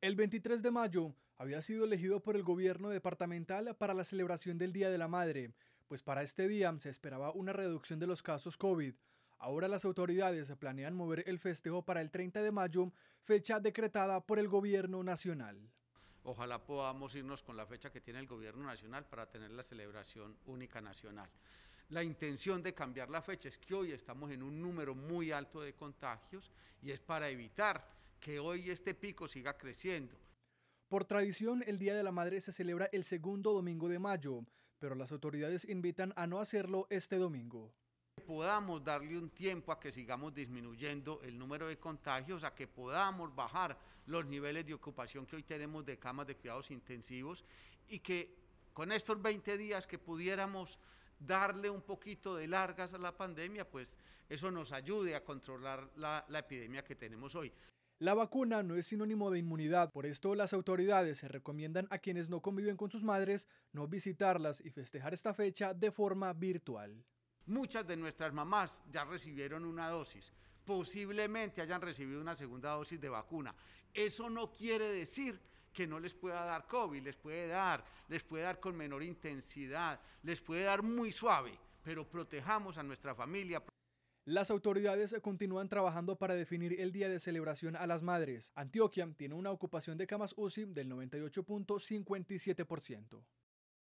El 23 de mayo había sido elegido por el gobierno departamental para la celebración del Día de la Madre, pues para este día se esperaba una reducción de los casos COVID. Ahora las autoridades planean mover el festejo para el 30 de mayo, fecha decretada por el gobierno nacional. Ojalá podamos irnos con la fecha que tiene el gobierno nacional para tener la celebración única nacional. La intención de cambiar la fecha es que hoy estamos en un número muy alto de contagios y es para evitar que hoy este pico siga creciendo. Por tradición, el Día de la Madre se celebra el segundo domingo de mayo, pero las autoridades invitan a no hacerlo este domingo. Podamos darle un tiempo a que sigamos disminuyendo el número de contagios, a que podamos bajar los niveles de ocupación que hoy tenemos de camas de cuidados intensivos y que con estos 20 días que pudiéramos darle un poquito de largas a la pandemia, pues eso nos ayude a controlar la, la epidemia que tenemos hoy. La vacuna no es sinónimo de inmunidad, por esto las autoridades se recomiendan a quienes no conviven con sus madres no visitarlas y festejar esta fecha de forma virtual. Muchas de nuestras mamás ya recibieron una dosis, posiblemente hayan recibido una segunda dosis de vacuna. Eso no quiere decir que no les pueda dar COVID, les puede dar, les puede dar con menor intensidad, les puede dar muy suave, pero protejamos a nuestra familia. Las autoridades continúan trabajando para definir el día de celebración a las madres. Antioquia tiene una ocupación de camas UCI del 98.57%.